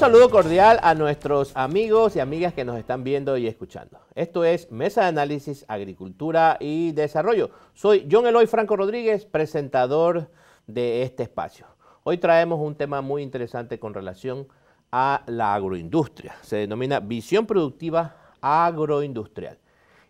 Un saludo cordial a nuestros amigos y amigas que nos están viendo y escuchando. Esto es Mesa de Análisis, Agricultura y Desarrollo. Soy John Eloy Franco Rodríguez, presentador de este espacio. Hoy traemos un tema muy interesante con relación a la agroindustria. Se denomina visión productiva agroindustrial.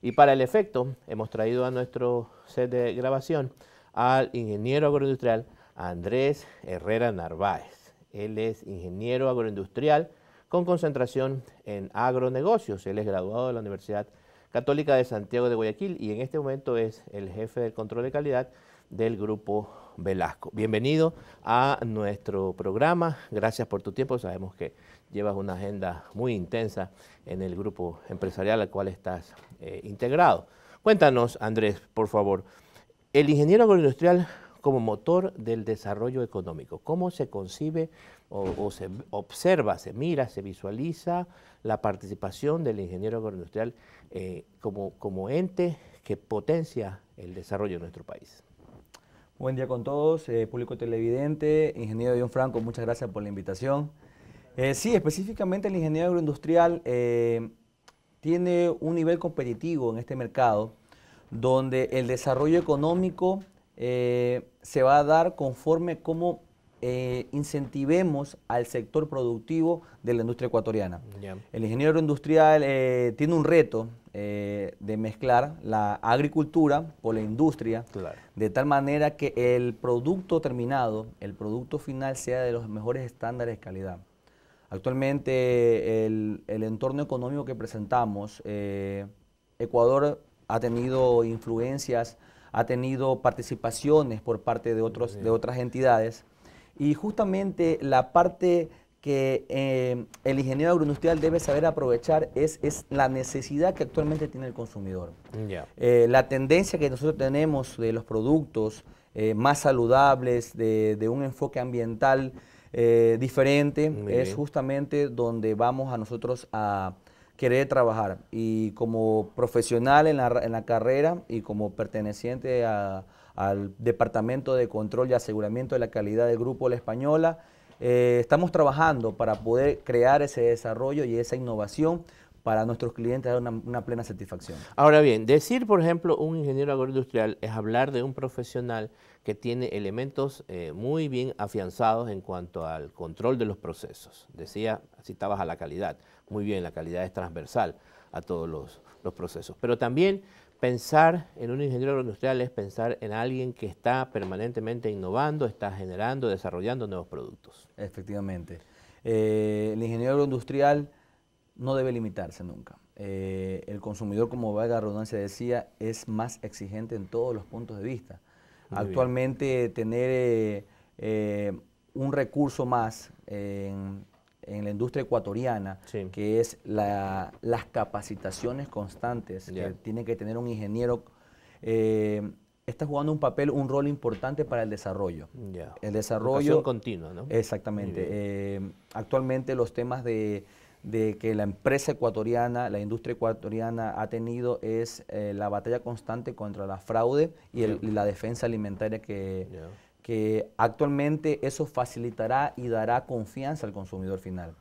Y para el efecto, hemos traído a nuestro set de grabación al ingeniero agroindustrial Andrés Herrera Narváez. Él es ingeniero agroindustrial con concentración en agronegocios. Él es graduado de la Universidad Católica de Santiago de Guayaquil y en este momento es el jefe del control de calidad del grupo Velasco. Bienvenido a nuestro programa. Gracias por tu tiempo. Sabemos que llevas una agenda muy intensa en el grupo empresarial al cual estás eh, integrado. Cuéntanos, Andrés, por favor. El ingeniero agroindustrial como motor del desarrollo económico. ¿Cómo se concibe o, se observa, se mira, se visualiza la participación del ingeniero agroindustrial eh, como, como ente que potencia el desarrollo de nuestro país? Buen día con todos, eh, público televidente, ingeniero John Franco, muchas gracias por la invitación. Eh, sí, específicamente el ingeniero agroindustrial tiene un nivel competitivo en este mercado donde el desarrollo económico eh, se va a dar conforme cómo eh, incentivemos al sector productivo de la industria ecuatoriana. El ingeniero industrial eh, tiene un reto de mezclar la agricultura con la industria, de tal manera que el producto terminado, el producto final sea de los mejores estándares de calidad. Actualmente el, el entorno económico que presentamos, Ecuador ha tenido influencias ha tenido participaciones por parte de, otros, de otras entidades. Y justamente la parte que eh, el ingeniero agroindustrial debe saber aprovechar es, es, la necesidad que actualmente tiene el consumidor. Eh, la tendencia que nosotros tenemos de los productos eh, más saludables, de, un enfoque ambiental diferente, es justamente donde vamos a nosotros a, querer trabajar. Y como profesional en la, en la carrera y como perteneciente al Departamento de Control y Aseguramiento de la Calidad del Grupo La Española, eh, estamos trabajando para poder crear ese desarrollo y esa innovación para nuestros clientes dar una, plena satisfacción. Ahora bien, decir, por ejemplo, un ingeniero agroindustrial es hablar de un profesional que tiene elementos eh, muy bien afianzados en cuanto al control de los procesos. Decía, citabas a la calidad. Muy bien, la calidad es transversal a todos los, procesos. Pero también pensar en un ingeniero industrial es pensar en alguien que está permanentemente innovando, está generando, desarrollando nuevos productos. Efectivamente. Eh, el ingeniero industrial no debe limitarse nunca. Eh, el consumidor, como Valga Rodancia decía, es más exigente en todos los puntos de vista. Actualmente tener eh, eh, un recurso más en, la industria ecuatoriana, que es las capacitaciones constantes que tiene que tener un ingeniero, eh, está jugando un papel, un rol importante para el desarrollo. El desarrollo... Educación continua, ¿no? Exactamente. actualmente los temas de de que la empresa ecuatoriana, la industria ecuatoriana ha tenido es eh, la batalla constante contra la fraude y, la defensa alimentaria que, actualmente eso facilitará y dará confianza al consumidor final.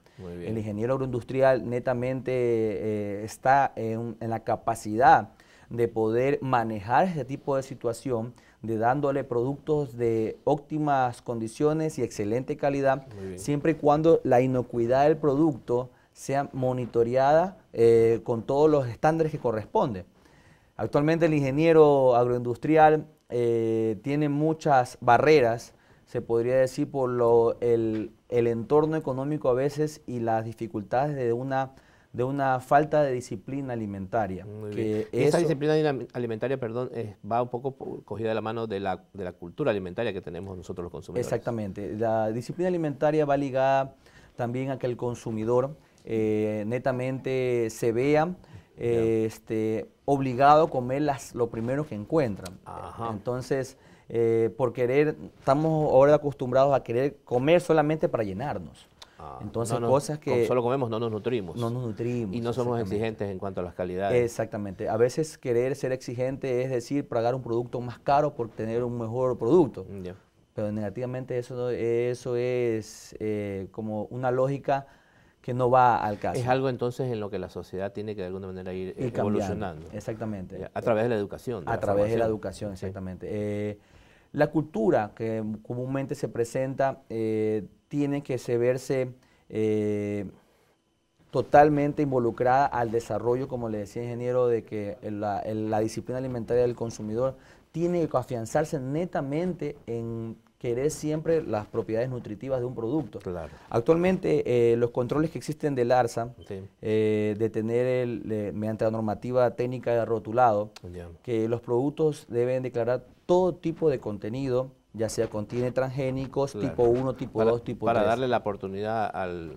El ingeniero agroindustrial netamente eh, está en, la capacidad de poder manejar ese tipo de situación, de dándole productos de óptimas condiciones y excelente calidad, siempre y cuando la inocuidad del producto sea monitoreada eh, con todos los estándares que corresponde. Actualmente el ingeniero agroindustrial eh, tiene muchas barreras, se podría decir, por lo, el, entorno económico a veces y las dificultades de una, de una falta de disciplina alimentaria. esa disciplina alimentaria, perdón, va un poco cogida de la mano de la, de la cultura alimentaria que tenemos nosotros los consumidores. Exactamente, la disciplina alimentaria va ligada también a que el consumidor eh, netamente se vea este, obligado a comer las, lo primero que encuentran. Entonces, eh, por querer, estamos ahora acostumbrados a querer comer solamente para llenarnos. Ah, Entonces, cosas que... Solo comemos, no nos nutrimos. No nos nutrimos. Y no somos exigentes en cuanto a las calidades. Exactamente. A veces querer ser exigente es decir, pagar un producto más caro por tener un mejor producto. Pero negativamente eso, eso es eh, como una lógica que no va al caso. Es algo entonces en lo que la sociedad tiene que de alguna manera ir evolucionando. Exactamente. A través de la educación. a través de la educación, exactamente. Eh, la cultura que comúnmente se presenta eh, tiene que verse eh, totalmente involucrada al desarrollo, como le decía el ingeniero, de que la disciplina alimentaria del consumidor tiene que afianzarse netamente en querer siempre las propiedades nutritivas de un producto. Actualmente eh, los controles que existen del ARSA, eh, de tener el, mediante la normativa técnica de rotulado, que los productos deben declarar todo tipo de contenido, ya sea contiene transgénicos, tipo 1, tipo 2, tipo 3. Para darle la oportunidad al,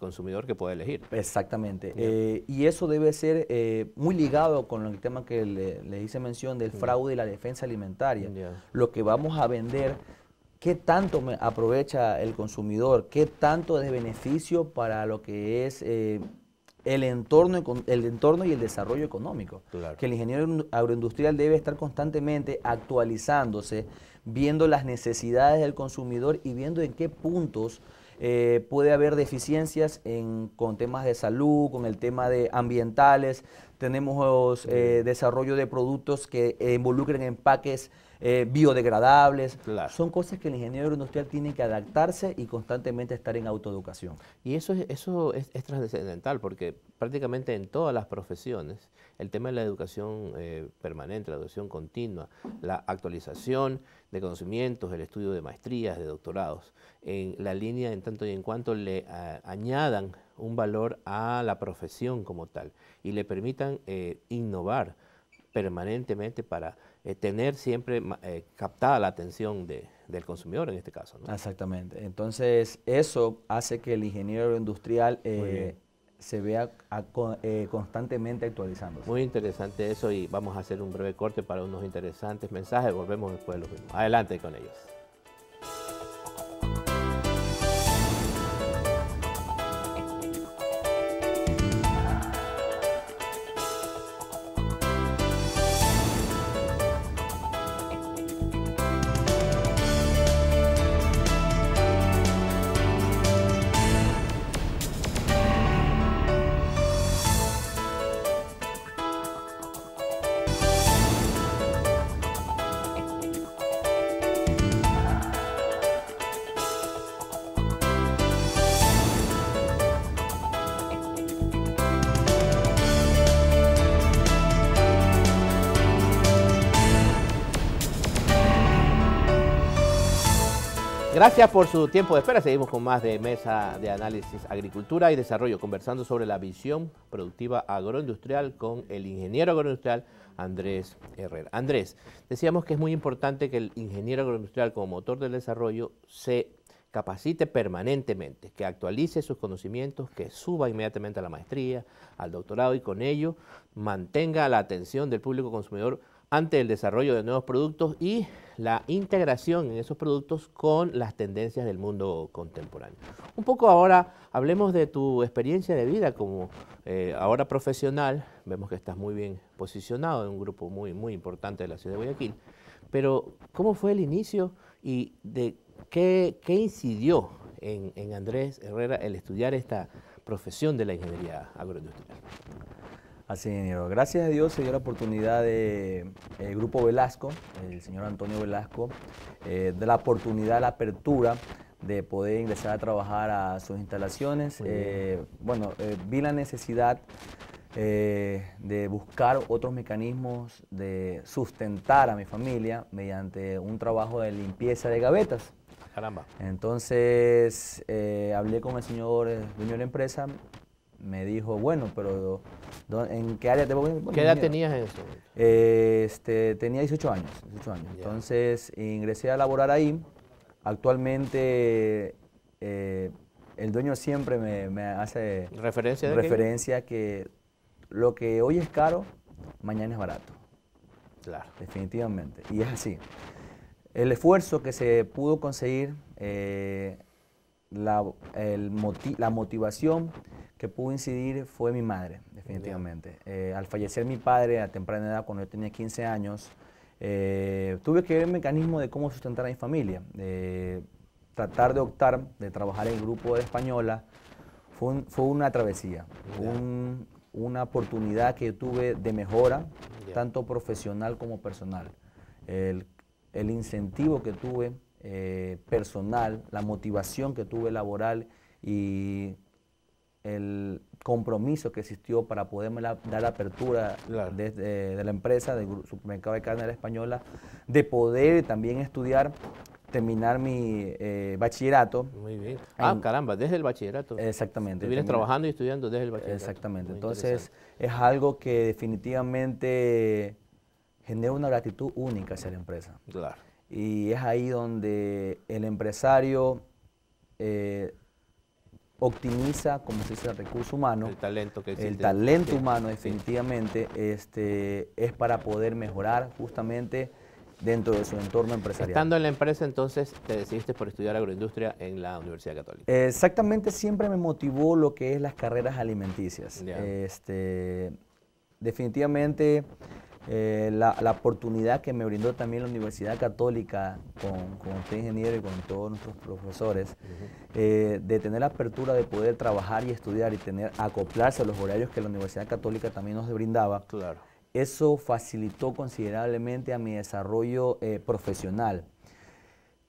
consumidor que pueda elegir. Exactamente. Eh, y eso debe ser muy ligado con el tema que le, hice mención del fraude y la defensa alimentaria. Lo que vamos a vender ¿Qué tanto aprovecha el consumidor? ¿Qué tanto es de beneficio para lo que es eh, el, entorno, el entorno y el desarrollo económico? Que el ingeniero agroindustrial debe estar constantemente actualizándose, viendo las necesidades del consumidor y viendo en qué puntos eh, puede haber deficiencias con temas de salud, con el tema de ambientales. Tenemos eh, desarrollo de productos que involucren empaques eh, biodegradables. Son cosas que el ingeniero industrial tiene que adaptarse y constantemente estar en autoeducación. Y eso, es, eso es, trascendental porque prácticamente en todas las profesiones el tema de la educación eh, permanente, la educación continua, la actualización de conocimientos, el estudio de maestrías, de doctorados, en la línea en tanto y en cuanto le añadan un valor a la profesión como tal y le permitan eh, innovar permanentemente para eh, tener siempre eh, captada la atención de, del consumidor en este caso. Exactamente. Entonces, eso hace que el ingeniero industrial eh, se vea constantemente actualizándose. Muy interesante eso y vamos a hacer un breve corte para unos interesantes mensajes. Volvemos después de los Adelante con ellos. Gracias por su tiempo de espera. Seguimos con más de Mesa de Análisis Agricultura y Desarrollo, conversando sobre la visión productiva agroindustrial con el ingeniero agroindustrial Andrés Herrera. Andrés, decíamos que es muy importante que el ingeniero agroindustrial como motor del desarrollo se capacite permanentemente, que actualice sus conocimientos, que suba inmediatamente a la maestría, al doctorado y con ello mantenga la atención del público consumidor ante el desarrollo de nuevos productos y la integración en esos productos con las tendencias del mundo contemporáneo. Un poco ahora hablemos de tu experiencia de vida como eh, ahora profesional, vemos que estás muy bien posicionado en un grupo muy, muy importante de la ciudad de Guayaquil, pero ¿cómo fue el inicio y de qué, qué incidió en Andrés Herrera el estudiar esta profesión de la ingeniería agroindustrial? Así, ingeniero. Gracias a Dios se dio la oportunidad de eh, Grupo Velasco, el señor Antonio Velasco, eh, de la oportunidad, la apertura de poder ingresar a trabajar a sus instalaciones. Eh, bueno, vi la necesidad de buscar otros mecanismos de sustentar a mi familia mediante un trabajo de limpieza de gavetas. Caramba. Entonces, hablé con el señor dueño de la empresa me dijo, bueno, pero ¿en qué área te voy? ¿Qué edad tenías en eso? este, tenía 18 años, Entonces ingresé a laborar ahí. Actualmente eh, el dueño siempre me, hace referencia, de referencia que lo que hoy es caro, mañana es barato. Claro. Definitivamente. Y es así. El esfuerzo que se pudo conseguir, eh, la, el la motivación que pudo incidir fue mi madre, definitivamente. Eh, al fallecer mi padre a temprana edad, cuando yo tenía 15 años, eh, tuve que ver el mecanismo de cómo sustentar a mi familia. Eh, tratar de optar de trabajar en el grupo de española fue, fue una travesía, una oportunidad que tuve de mejora, tanto profesional como personal. El, el incentivo que tuve eh, personal, la motivación que tuve laboral y el compromiso que existió para poderme dar la apertura desde de, la empresa, del supermercado de carne de la española, de poder también estudiar, terminar mi eh, bachillerato. Muy bien. Ah, caramba, desde el bachillerato. Exactamente. Tú vienes trabajando y estudiando desde el bachillerato. Exactamente. Entonces, es algo que definitivamente genera una gratitud única hacia la empresa. Claro. Y es ahí donde el empresario... Eh, optimiza, como se dice, el recurso humano. El talento que existe. El talento humano, definitivamente, este, es para poder mejorar justamente dentro de su entorno empresarial. Estando en la empresa, entonces, te decidiste por estudiar agroindustria en la Universidad Católica. Exactamente, siempre me motivó lo que es las carreras alimenticias. Este, definitivamente, eh, la, la, oportunidad que me brindó también la Universidad Católica con, con usted ingeniero y con todos nuestros profesores, eh, de tener la apertura de poder trabajar y estudiar y tener acoplarse a los horarios que la Universidad Católica también nos brindaba. Eso facilitó considerablemente a mi desarrollo eh, profesional.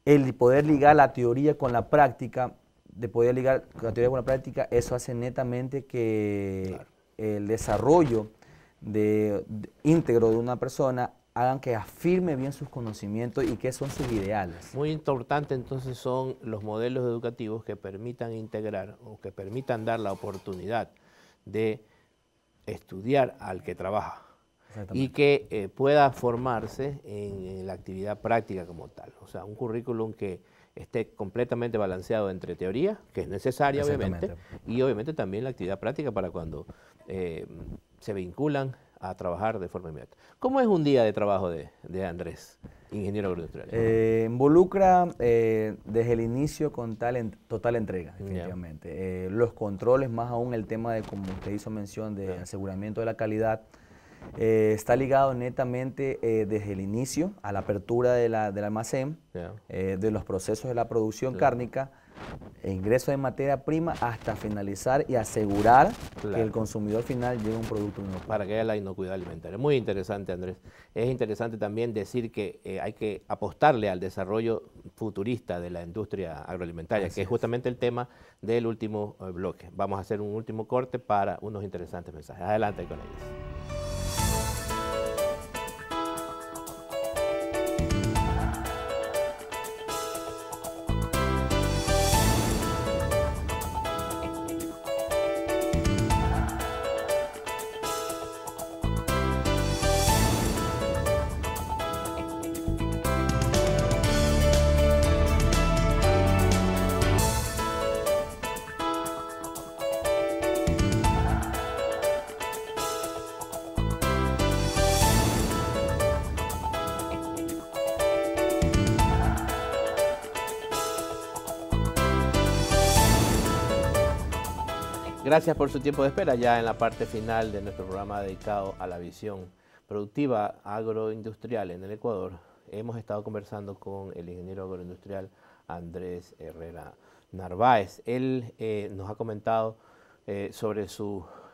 El poder ligar la teoría con la práctica, de poder ligar la teoría con la práctica, eso hace netamente que el desarrollo de, íntegro de una persona hagan que afirme bien sus conocimientos y qué son sus ideales. Muy importante entonces son los modelos educativos que permitan integrar o que permitan dar la oportunidad de estudiar al que trabaja y que eh, pueda formarse en, la actividad práctica como tal. O sea, un currículum que esté completamente balanceado entre teoría, que es necesaria obviamente, y obviamente también la actividad práctica para cuando eh, se vinculan a trabajar de forma inmediata. ¿Cómo es un día de trabajo de, Andrés, ingeniero agroindustrial? Eh, involucra eh, desde el inicio con total entrega, definitivamente. Eh, los controles, más aún el tema de, como usted hizo mención, de aseguramiento de la calidad, está ligado netamente desde el inicio a la apertura de la, del almacén, de los procesos de la producción cárnica e ingreso de materia prima hasta finalizar y asegurar que el consumidor final llegue un producto inocuo. Para que haya la inocuidad alimentaria. Muy interesante, Andrés. Es interesante también decir que eh, hay que apostarle al desarrollo futurista de la industria agroalimentaria, que es, justamente el tema del último eh, bloque. Vamos a hacer un último corte para unos interesantes mensajes. Adelante con ellos. Gracias por su tiempo de espera ya en la parte final de nuestro programa dedicado a la visión productiva agroindustrial en el Ecuador. Hemos estado conversando con el ingeniero agroindustrial Andrés Herrera Narváez. Él eh, nos ha comentado eh, sobre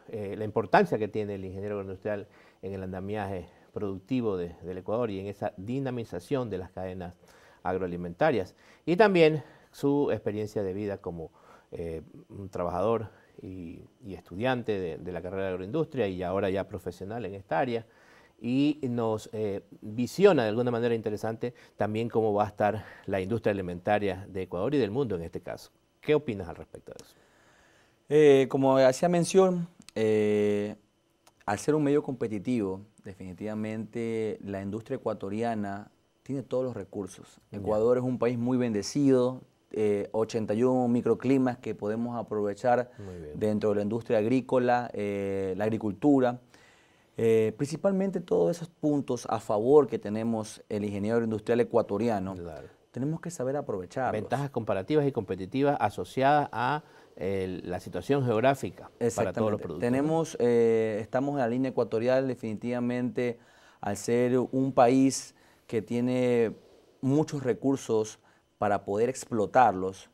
eh, la importancia que tiene el ingeniero agroindustrial en el andamiaje productivo del Ecuador y en esa dinamización de las cadenas agroalimentarias. Y también su experiencia de vida como un trabajador y, estudiante de, la carrera de agroindustria y ahora ya profesional en esta área y nos eh, visiona de alguna manera interesante también cómo va a estar la industria alimentaria de Ecuador y del mundo en este caso. ¿Qué opinas al respecto de eso? Eh, como hacía mención, eh, al ser un medio competitivo, definitivamente la industria ecuatoriana tiene todos los recursos. Ecuador es un país muy bendecido, 81 eh, microclimas que podemos aprovechar dentro de la industria agrícola, eh, la agricultura. Eh, principalmente todos esos puntos a favor que tenemos el ingeniero industrial ecuatoriano, tenemos que saber aprovechar. Ventajas comparativas y competitivas asociadas a la situación geográfica para todos los productos. Tenemos, estamos en la línea ecuatorial definitivamente al ser un país que tiene muchos recursos para poder explotarlos,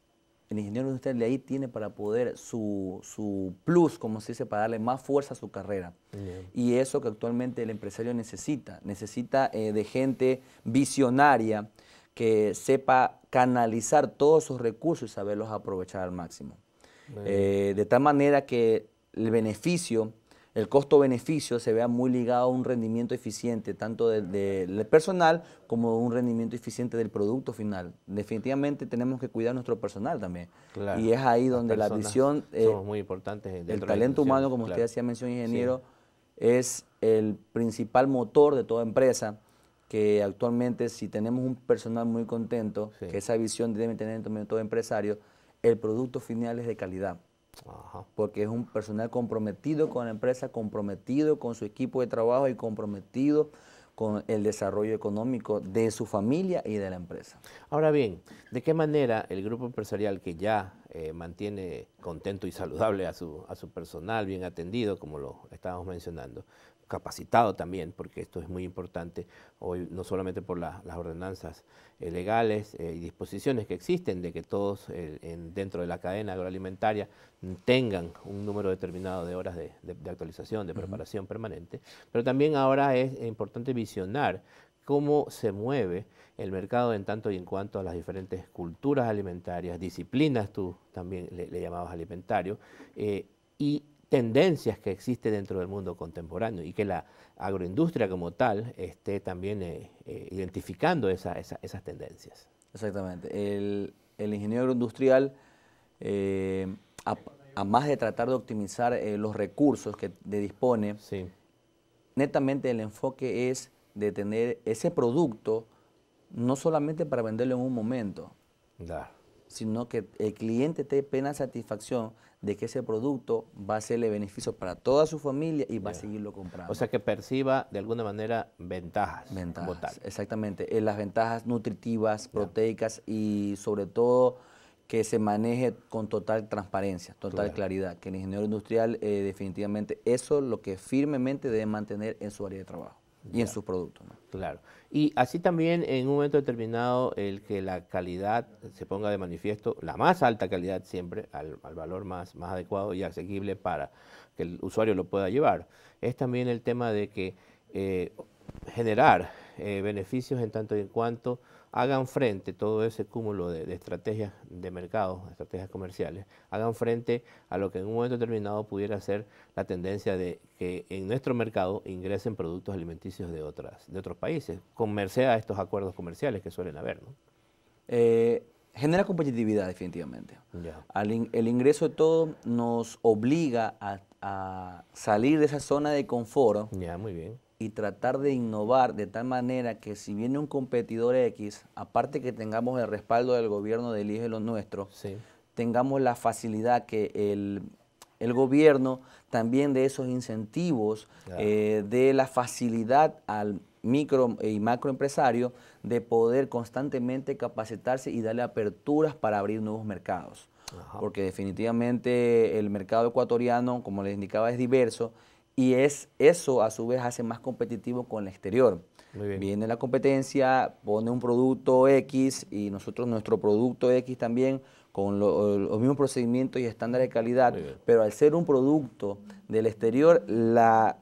el ingeniero industrial de ahí tiene para poder su, su plus, como se dice, para darle más fuerza a su carrera. Y eso que actualmente el empresario necesita, necesita eh, de gente visionaria que sepa canalizar todos sus recursos y saberlos aprovechar al máximo. Eh, de tal manera que el beneficio el costo-beneficio se vea muy ligado a un rendimiento eficiente, tanto del, personal como un rendimiento eficiente del producto final. Definitivamente tenemos que cuidar nuestro personal también. y es ahí donde la visión... Eh, muy importantes. El talento humano, como usted hacía mención, ingeniero, es el principal motor de toda empresa que actualmente si tenemos un personal muy contento, que esa visión debe tener todo empresario, el producto final es de calidad. Porque es un personal comprometido con la empresa, comprometido con su equipo de trabajo y comprometido con el desarrollo económico de su familia y de la empresa. Ahora bien, ¿de qué manera el grupo empresarial que ya eh, mantiene contento y saludable a su, a su personal, bien atendido, como lo estábamos mencionando, capacitado también, porque esto es muy importante hoy, no solamente por las ordenanzas eh, legales eh, y disposiciones que existen de que todos eh, dentro de la cadena agroalimentaria tengan un número determinado de horas de, actualización, de preparación permanente, pero también ahora es importante visionar cómo se mueve el mercado en tanto y en cuanto a las diferentes culturas alimentarias, disciplinas, tú también le, le llamabas alimentario, y tendencias que existen dentro del mundo contemporáneo y que la agroindustria como tal esté también eh, eh, identificando esas tendencias. Exactamente. El, ingeniero agroindustrial, eh, a, más de tratar de optimizar eh, los recursos que dispone, sí. netamente el enfoque es de tener ese producto no solamente para venderlo en un momento, sino que el cliente esté plena satisfacción de que ese producto va a serle beneficio para toda su familia y va a seguirlo comprando. O sea, que perciba de alguna manera ventajas. Ventajas, exactamente. en eh, las ventajas nutritivas, proteicas y sobre todo que se maneje con total transparencia, total claridad, que el ingeniero industrial eh, definitivamente eso es lo que firmemente debe mantener en su área de trabajo y en su producto. Claro. Y así también en un momento determinado el que la calidad se ponga de manifiesto, la más alta calidad siempre, al, valor más, más adecuado y asequible para que el usuario lo pueda llevar. Es también el tema de que eh, generar eh, beneficios en tanto y en cuanto hagan frente, todo ese cúmulo de, estrategias de mercado, estrategias comerciales, hagan frente a lo que en un momento determinado pudiera ser la tendencia de que en nuestro mercado ingresen productos alimenticios de, otras, de otros países, con merced a estos acuerdos comerciales que suelen haber. ¿no? Eh, genera competitividad definitivamente. el ingreso de todo nos obliga a, salir de esa zona de confort. Ya, muy bien y tratar de innovar de tal manera que si viene un competidor X, aparte que tengamos el respaldo del gobierno de Elige lo Nuestro, tengamos la facilidad que el, gobierno también de esos incentivos, eh, de la facilidad al micro y macro empresario de poder constantemente capacitarse y darle aperturas para abrir nuevos mercados. Porque definitivamente el mercado ecuatoriano, como les indicaba, es diverso y es, eso a su vez hace más competitivo con el exterior. Viene la competencia, pone un producto X y nosotros nuestro producto X también con los mismos procedimientos y estándares de calidad, pero al ser un producto del exterior, la,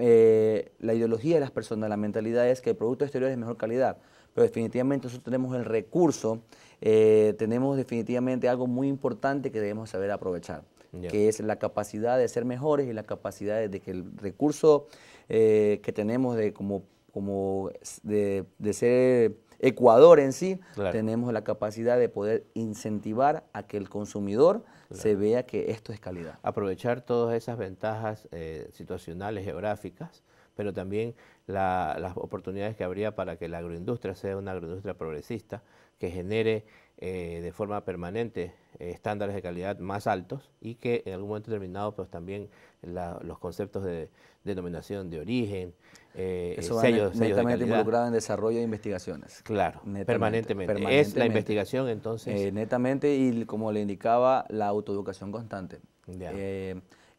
eh, la ideología de las personas, la mentalidad es que el producto exterior es mejor calidad, pero definitivamente nosotros tenemos el recurso, eh, tenemos definitivamente algo muy importante que debemos saber aprovechar que es la capacidad de ser mejores y la capacidad de que el recurso eh, que tenemos de como, de, ser Ecuador en sí, tenemos la capacidad de poder incentivar a que el consumidor se vea que esto es calidad. Aprovechar todas esas ventajas eh, situacionales, geográficas, pero también las oportunidades que habría para que la agroindustria sea una agroindustria progresista que genere eh, de forma permanente eh, estándares de calidad más altos y que en algún momento determinado pues también los conceptos de denominación de origen, eh, eh Eso sellos, sellos netamente involucrado en desarrollo de investigaciones. Claro, permanentemente. Es la investigación entonces. netamente y como le indicaba, la autoeducación constante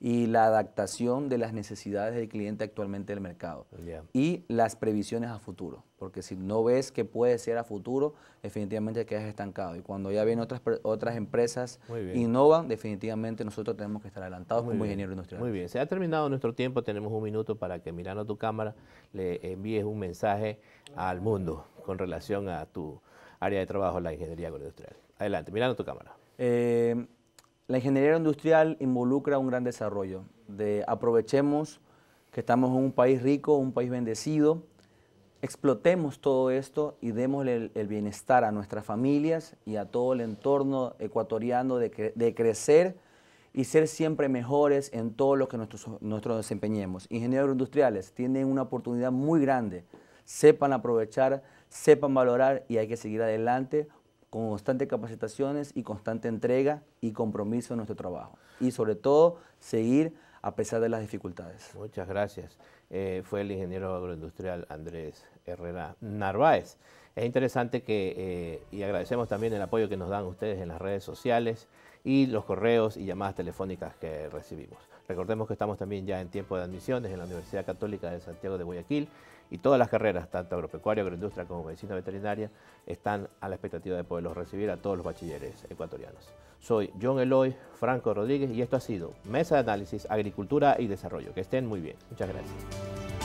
y la adaptación de las necesidades del cliente actualmente del mercado y las previsiones a futuro, porque si no ves que puede ser a futuro, definitivamente quedas estancado y cuando ya vienen otras, otras empresas innovan, definitivamente nosotros tenemos que estar adelantados como ingeniero industrial. Muy bien, se ha terminado nuestro tiempo, tenemos un minuto para que mirando tu cámara le envíes un mensaje al mundo con relación a tu área de trabajo, la ingeniería agroindustrial. Adelante, mirando tu cámara. Eh, la ingeniería industrial involucra un gran desarrollo, de aprovechemos que estamos en un país rico, un país bendecido, explotemos todo esto y demos el, bienestar a nuestras familias y a todo el entorno ecuatoriano de, crecer y ser siempre mejores en todo lo que nosotros, nosotros desempeñemos. Ingenieros industriales tienen una oportunidad muy grande, sepan aprovechar, sepan valorar y hay que seguir adelante con constante capacitaciones y constante entrega y compromiso en nuestro trabajo. Y sobre todo, seguir a pesar de las dificultades. Muchas gracias. Eh, fue el ingeniero agroindustrial Andrés Herrera Narváez. Es interesante que, eh, y agradecemos también el apoyo que nos dan ustedes en las redes sociales y los correos y llamadas telefónicas que recibimos. Recordemos que estamos también ya en tiempo de admisiones en la Universidad Católica de Santiago de Guayaquil y todas las carreras, tanto agropecuaria, agroindustria como medicina veterinaria, están a la expectativa de poderlos recibir a todos los bachilleres ecuatorianos. Soy John Eloy, Franco Rodríguez y esto ha sido Mesa de Análisis, Agricultura y Desarrollo. Que estén muy bien. Muchas gracias.